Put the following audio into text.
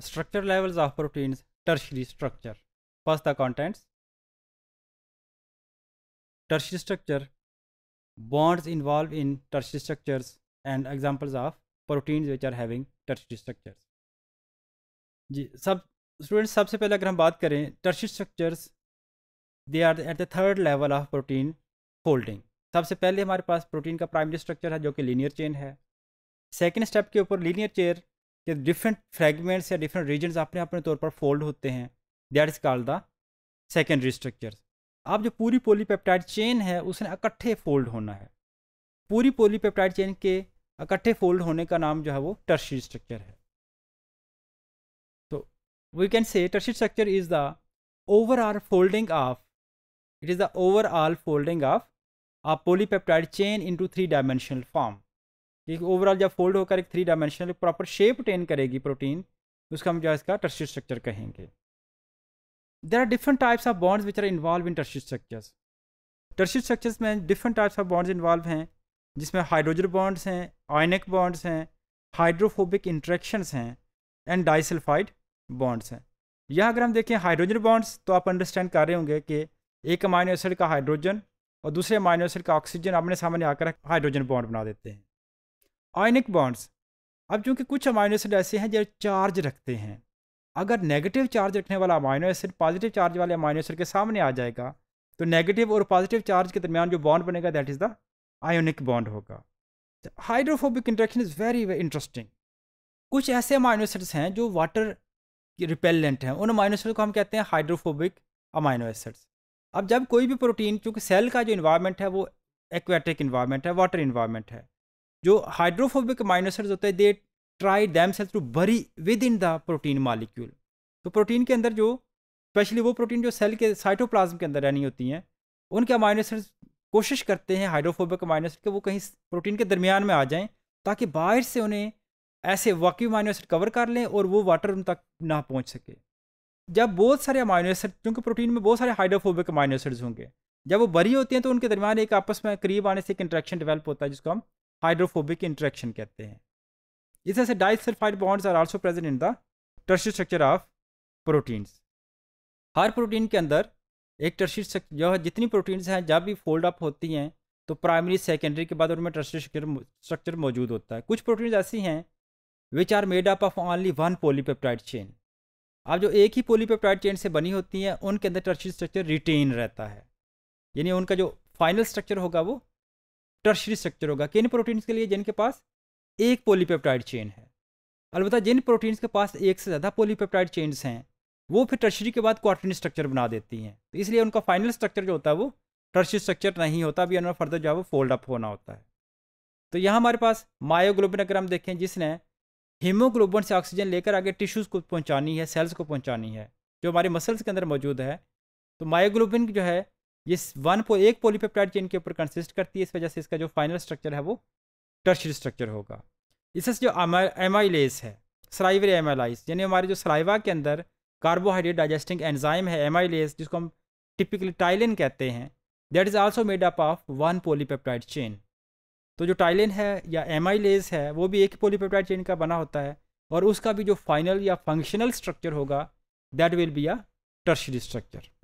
structure levels of proteins tertiary structure first the contents tertiary structure bonds involved in tertiary structures and examples of proteins which are having tertiary structures ji sab students sabse pehle agar hum baat kare tertiary structures they are at the third level of protein folding sabse pehle hamare paas protein ka primary structure hai jo ki linear chain hai second step ke upar linear chain कि different fragments या different region अपने अपने तौर पर fold होते हैं that is called the secondary structure अब जो पूरी पोलीपेप्टाइड चेन है उसने इकट्ठे फोल्ड होना है पूरी पोलीपेप्टाइड चेन के इकट्ठे फोल्ड होने का नाम जो है वो टर्शी स्ट्रक्चर है तो we can say tertiary structure is the overall folding of it is the overall folding of a polypeptide chain into three dimensional form एक ओवरऑल जब फोल्ड होकर एक थ्री डायमेंशनल प्रॉपर शेप टेन करेगी protein उसका हम जो है इसका टर्शी स्ट्रक्चर कहेंगे there are different types of bonds which are involve in tertiary structures tertiary structures में different types of bonds involve हैं जिसमें हाइड्रोजन बॉन्ड्स हैं आयनिक बॉन्ड्स हैं हाइड्रोफोबिक इंट्रैक्शंस हैं एंड डाइसल्फाइड बॉन्ड्स हैं यह अगर हम देखें हाइड्रोजन बॉन्ड्स तो आप अंडरस्टैंड कर रहे होंगे कि एक अमाइनो एसिड का हाइड्रोजन और दूसरे अमाइनो एसिड का ऑक्सीजन अपने सामने आकर हाइड्रोजन बॉन्ड बना देते हैं आयनिक बॉन्ड्स अब चूंकि कुछ अमाइनो एसिड ऐसे हैं जो चार्ज रखते हैं अगर नेगेटिव चार्ज रखने वाला अमाइनो एसिड पॉजिटिव चार्ज वाले अमाइनो एसिड के सामने आ जाएगा तो नेगेटिव और पॉजिटिव चार्ज के दरमियान जो बॉन्ड बनेगा that is the ionic bond होगा hydrophobic interaction is very very interesting कुछ ऐसे अमाइनो एसिड्स हैं जो वाटर रिपेलेंट हैं उन अमाइनो एसिड को हम कहते हैं हाइड्रोफोबिक अमाइनो एसिड्स अब जब कोई भी प्रोटीन चूँकि सेल का जो इन्वायरमेंट है वो एक्वेटिक इन्वायरमेंट है वाटर इन्वायरमेंट है जो हाइड्रोफोबिक माइनोसर्स होते हैं they try themselves to bury within the protein molecule तो प्रोटीन के अंदर जो स्पेशली वो प्रोटीन जो सेल के साइटोप्लाज्म के अंदर रहनी होती हैं उनके माइनोसर्स कोशिश करते हैं हाइड्रोफोबिक अमाइनो के वो कहीं प्रोटीन के दरमियान में आ जाएं ताकि बाहर से उन्हें ऐसे वाकई माइनोसर कवर कर लें और वो वाटर उन तक ना पहुँच सके जब बहुत सारे माइनोसर एसिड क्योंकि प्रोटीन में बहुत सारे हाइड्रोफोबिक माइनोसर्स होंगे जब वो बरी होती हैं तो उनके दरमियान एक आपस में करीब आने से एक इंट्रैक्शन डेवलप होता है जिसको हम हाइड्रोफोबिक इंट्रैक्शन कहते हैं इस ऐसे से disulphide bonds are also present in the tertiary structure of proteins हर प्रोटीन के अंदर एक टर्शियर स्ट्रक्चर जो है जितनी प्रोटीन्स हैं जब भी फोल्ड अप होती हैं तो प्राइमरी सेकेंडरी के बाद उनमें टर्शियर स्ट्रक्चर मौजूद होता है कुछ प्रोटीन्स ऐसी हैं which are made up of only one polypeptide chain अब जो एक ही पोलीपेप्टाइड चेन से बनी होती हैं उनके अंदर टर्शियर स्ट्रक्चर रिटेन रहता है यानी उनका जो फाइनल स्ट्रक्चर होगा वो टर्शरी स्ट्रक्चर होगा किन प्रोटीन्स के लिए जिनके पास एक पोलीपेप्टाइड चेन है अलबत् जिन प्रोटीन्स के पास एक से ज़्यादा पोलीपेप्टाइड चेन्स हैं वो फिर टर्शरी के बाद क्वार्टरनी स्ट्रक्चर बना देती हैं तो इसलिए उनका फाइनल स्ट्रक्चर जो होता है वो टर्शरी स्ट्रक्चर नहीं होता अभी उन्होंने फर्दर जो है वो फोल्ड अप होना होता है तो यहाँ हमारे पास मायोग्लोबिन अगर हम देखें जिसने हीमोग्लोबिन से ऑक्सीजन लेकर आगे टिश्यूज़ को पहुँचानी है सेल्स को पहुँचानी है जो हमारे मसल्स के अंदर मौजूद है तो मायोग्लोबिन जो है ये वन पो एक पोलीपेप्टाइड चेन के ऊपर कंसिस्ट करती है इस वजह से इसका जो फाइनल स्ट्रक्चर है वो टर्शरी स्ट्रक्चर होगा इससे जो एमाइलेस है सराइवरी एमाइलाइज यानी हमारे जो सराइवा के अंदर कार्बोहाइड्रेट डाइजेस्टिंग एंजाइम है एमाइलेस जिसको हम टिपिकली टाइलिन कहते हैं that is also made up of one polypeptide chain तो जो टाइलिन है या एमाइलेस है वो भी एक पोलीपेप्टाइड चेन का बना होता है और उसका भी जो फाइनल या फंक्शनल स्ट्रक्चर होगा that will be a tertiary structure